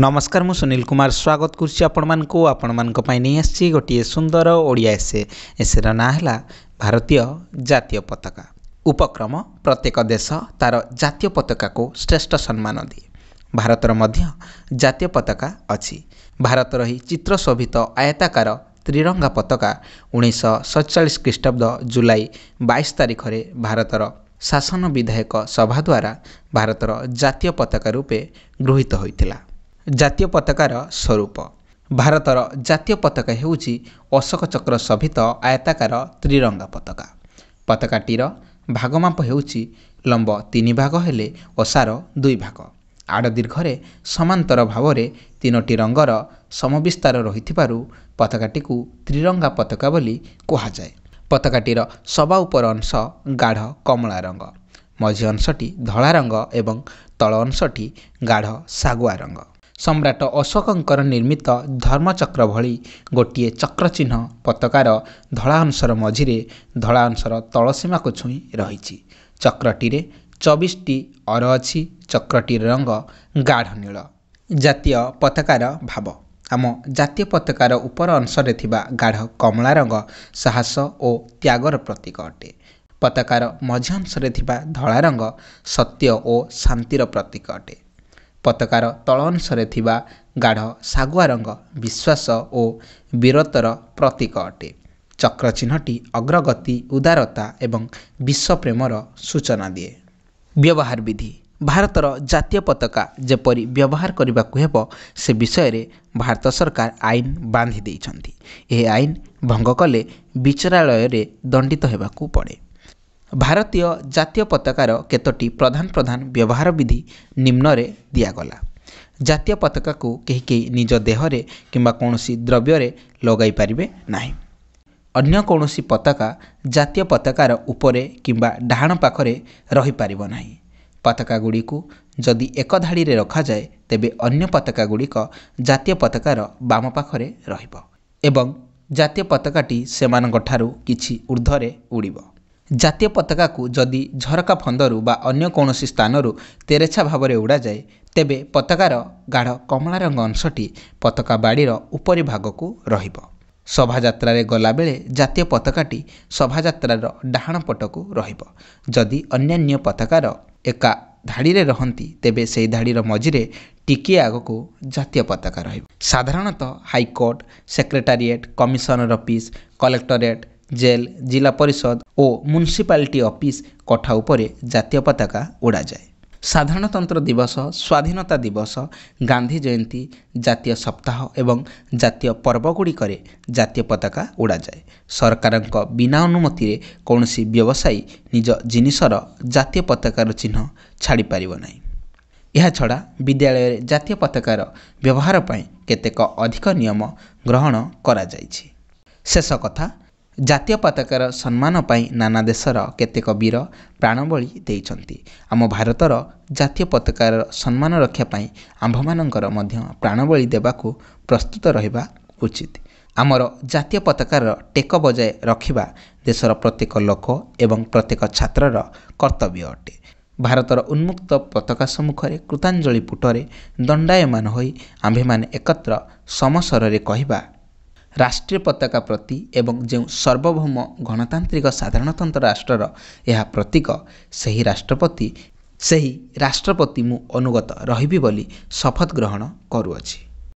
ନମସ୍କାର ମୁଁ ସୁନୀଲ କୁମାର ସ୍ୱାଗତ କରୁଛି ଆପଣମାନଙ୍କୁ ଆପଣମାନଙ୍କ ପାଇଁ ନେଇ ଆସିଛି ଗୋଟିଏ ସୁନ୍ଦର ଓଡ଼ିଆ ଏସେ ଏସେର ନାଁ ହେଲା ଭାରତୀୟ ଜାତୀୟ ପତାକା ଉପକ୍ରମ ପ୍ରତ୍ୟେକ ଦେଶ ତା'ର ଜାତୀୟ ପତାକାକୁ ଶ୍ରେଷ୍ଠ ସମ୍ମାନ ଦିଏ ଭାରତର ମଧ୍ୟ ଜାତୀୟ ପତାକା ଅଛି ଭାରତର ଏହି ଚିତ୍ର ଶୋଭିତ ଆୟତାକାର ତ୍ରିରଙ୍ଗା ପତାକା ଉଣେଇଶହ ସତଚାଳିଶ ଖ୍ରୀଷ୍ଟାବ୍ଦ ଜୁଲାଇ ବାଇଶ ତାରିଖରେ ଭାରତର ଶାସନ ବିଧାୟକ ସଭା ଦ୍ୱାରା ଭାରତର ଜାତୀୟ ପତାକା ରୂପେ ଗୃହୀତ ହୋଇଥିଲା ଜାତୀୟ ପତାକାର ସ୍ୱରୂପ ଭାରତର ଜାତୀୟ ପତାକା ହେଉଛି ଅଶୋକ ଚକ୍ର ସଭିତ ଆୟତାକାର ତ୍ରିରଙ୍ଗା ପତାକା ପତାକାଟିର ଭାଗମାପ ହେଉଛି ଲମ୍ବ ତିନି ଭାଗ ହେଲେ ଓସାର ଦୁଇ ଭାଗ ଆଡ଼ ଦୀର୍ଘରେ ସମାନ୍ତର ଭାବରେ ତିନୋଟି ରଙ୍ଗର ସମବିସ୍ତାର ରହିଥିବାରୁ ପତାକାଟିକୁ ତ୍ରିରଙ୍ଗା ପତାକା ବୋଲି କୁହାଯାଏ ପତାକାଟିର ସବା ଉପର ଅଂଶ ଗାଢ଼ କମଳା ରଙ୍ଗ ମଝି ଅଂଶଟି ଧଳା ରଙ୍ଗ ଏବଂ ତଳ ଅଂଶଟି ଗାଢ଼ ଶାଗୁଆ ରଙ୍ଗ ସମ୍ରାଟ ଅଶୋକଙ୍କର ନିର୍ମିତ ଧର୍ମଚକ୍ର ଭଳି ଗୋଟିଏ ଚକ୍ରଚିହ୍ନ ପତାକାର ଧଳା ଅଂଶର ମଝିରେ ଧଳା ଧଳାଅଂଶର ତଳସୀମାକୁ ଛୁଇଁ ରହିଛି ଚକ୍ରଟିରେ ଚବିଶଟି ଅର ଅଛି ଚକ୍ରଟିର ରଙ୍ଗ ଗାଢ଼ ନୀଳ ଜାତୀୟ ପତାକାର ଭାବ ଆମ ଜାତୀୟ ପତାକାର ଉପର ଅଂଶରେ ଥିବା ଗାଢ଼ କମଳା ରଙ୍ଗ ସାହସ ଓ ତ୍ୟାଗର ପ୍ରତୀକ ଅଟେ ପତାକାର ମଝି ଅଂଶରେ ଥିବା ଧଳା ରଙ୍ଗ ସତ୍ୟ ଓ ଶାନ୍ତିର ପ୍ରତୀକ ଅଟେ ପତାକାର ତଳ ଅଂଶରେ ଥିବା ଗାଢ଼ ଶାଗୁଆ ରଙ୍ଗ ବିଶ୍ୱାସ ଓ ବୀରତ୍ୱର ପ୍ରତୀକ ଅଟେ ଚକ୍ରଚିହ୍ନଟି ଅଗ୍ରଗତି ଉଦାରତା ଏବଂ ବିଶ୍ୱପ୍ରେମର ସୂଚନା ଦିଏ ବ୍ୟବହାର ବିଧି ଭାରତର ଜାତୀୟ ପତାକା ଯେପରି ବ୍ୟବହାର କରିବାକୁ ହେବ ସେ ବିଷୟରେ ଭାରତ ସରକାର ଆଇନ ବାନ୍ଧି ଦେଇଛନ୍ତି ଏହି ଆଇନ ଭଙ୍ଗ କଲେ ବିଚାରାଳୟରେ ଦଣ୍ଡିତ ହେବାକୁ ପଡ଼େ ଭାରତୀୟ ଜାତୀୟ ପତାକାର କେତୋଟି ପ୍ରଧାନ ପ୍ରଧାନ ବ୍ୟବହାର ବିଧି ନିମ୍ନରେ ଦିଆଗଲା ଜାତୀୟ ପତାକାକୁ କେହି କେହି ନିଜ ଦେହରେ କିମ୍ବା କୌଣସି ଦ୍ରବ୍ୟରେ ଲଗାଇ ପାରିବେ ନାହିଁ ଅନ୍ୟ କୌଣସି ପତାକା ଜାତୀୟ ପତାକାର ଉପରେ କିମ୍ବା ଡାହାଣ ପାଖରେ ରହିପାରିବ ନାହିଁ ପତାକାଗୁଡ଼ିକୁ ଯଦି ଏକ ଧାଡ଼ିରେ ରଖାଯାଏ ତେବେ ଅନ୍ୟ ପତାକାଗୁଡ଼ିକ ଜାତୀୟ ପତାକାର ବାମ ପାଖରେ ରହିବ ଏବଂ ଜାତୀୟ ପତାକାଟି ସେମାନଙ୍କଠାରୁ କିଛି ଉର୍ଦ୍ଧ୍ୱରେ ଉଡ଼ିବ ଜାତୀୟ ପତାକାକୁ ଯଦି ଝରକା ଫନ୍ଦରୁ ବା ଅନ୍ୟ କୌଣସି ସ୍ଥାନରୁ ତେରେଛା ଭାବରେ ଉଡ଼ାଯାଏ ତେବେ ପତାକାର ଗାଢ଼ କମଳା ରଙ୍ଗ ଅଂଶଟି ପତାକା ବାଡ଼ିର ଉପରି ଭାଗକୁ ରହିବ ଶୋଭାଯାତ୍ରାରେ ଗଲାବେଳେ ଜାତୀୟ ପତାକାଟି ଶୋଭାଯାତ୍ରାର ଡାହାଣ ପଟକୁ ରହିବ ଯଦି ଅନ୍ୟାନ୍ୟ ପତାକାର ଏକା ଧାଡ଼ିରେ ରହନ୍ତି ତେବେ ସେହି ଧାଡ଼ିର ମଝିରେ ଟିକିଏ ଆଗକୁ ଜାତୀୟ ପତାକା ରହିବ ସାଧାରଣତଃ high court secretariat commissioner office collectorate jail জেলা পরিষদ ও মিউনিসিপালিটি অফিস কঠা উপরে জাতীয় পতাকা উড়াযায় সাধারণতন্ত্র দিবস স্বাধীনতা দিবস গান্ধী জয়ন্তী জাতীয় সপ্তাহ এবং জাতীয় পର୍ବগুড়িকরে জাতীয় পতাকা উড়াযাଏ ସରକାରଙ୍କ ବିନା ଅନୁମତିରେ କୌଣସି ବ୍ୟବସାୟୀ ନିଜ ଜିନିଷର ଜାତୀୟ ପତାକାର ଚିହ୍ନ ଛାଡ଼ିପାରିବ ନାହିଁ ଏହାଛଡ଼ା ବିଦ୍ୟାଳୟରେ ଜାତୀୟ ପତାକାର ବ୍ୟବହାର ପାଇଁ କେତେକ ଅଧିକ ନିୟମ ଗ୍ରହଣ କରାଯାଇଛି ଶେଷ କଥା ଜାତୀୟ ପତାକାର ସମ୍ମାନ ପାଇଁ ନାନା ଦେଶର କେତେକ ବୀର ପ୍ରାଣବଳି ଦେଇଛନ୍ତି ଆମ ଭାରତର ଜାତୀୟ ପତାକାର ସମ୍ମାନ ରକ୍ଷା ପାଇଁ ଆମ୍ଭମାନଙ୍କର ମଧ୍ୟ ପ୍ରାଣବଳି ଦେବାକୁ ପ୍ରସ୍ତୁତ ରହିବା ଉଚିତ ଆମର ଜାତୀୟ ପତାକାର ଟେକ ବଜାୟ ରଖିବା ଦେଶର ପ୍ରତ୍ୟେକ ଲୋକ ଏବଂ ପ୍ରତ୍ୟେକ ଛାତ୍ରର କର୍ତ୍ତବ୍ୟ ଅଟେ ଭାରତର ଉନ୍ମୁକ୍ତ ପତାକା ସମ୍ମୁଖରେ କୃତାଞ୍ଜଳି ପୁଟରେ ଦଣ୍ଡାୟମାନ ହୋଇ ଆମ୍ଭେମାନେ ଏକତ୍ର ସମସରରେ କହିବା ରାଷ୍ଟ୍ରୀୟ ପତାକା ପ୍ରତି ଏବଂ ଯେଉଁ ସାର୍ବଭୌମ ଗଣତାନ୍ତ୍ରିକ ସାଧାରଣତନ୍ତ୍ର ରାଷ୍ଟ୍ରର ଏହା ପ୍ରତୀକ ସେହି ରାଷ୍ଟ୍ରପତି ସେହି ରାଷ୍ଟ୍ରପତି ମୁଁ ଅନୁଗତ ରହିବି ବୋଲି ଶପଥ ଗ୍ରହଣ କରୁଅଛି